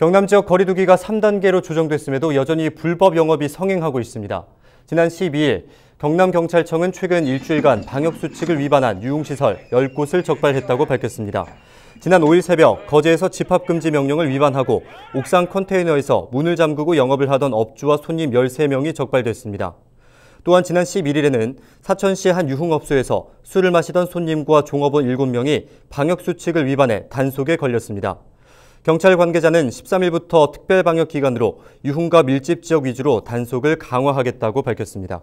경남 지역 거리두기가 3단계로 조정됐음에도 여전히 불법 영업이 성행하고 있습니다. 지난 12일 경남경찰청은 최근 일주일간 방역수칙을 위반한 유흥시설 10곳을 적발했다고 밝혔습니다. 지난 5일 새벽 거제에서 집합금지 명령을 위반하고 옥상 컨테이너에서 문을 잠그고 영업을 하던 업주와 손님 13명이 적발됐습니다. 또한 지난 11일에는 사천시 한 유흥업소에서 술을 마시던 손님과 종업원 7명이 방역수칙을 위반해 단속에 걸렸습니다. 경찰 관계자는 13일부터 특별방역기간으로 유흥과 밀집 지역 위주로 단속을 강화하겠다고 밝혔습니다.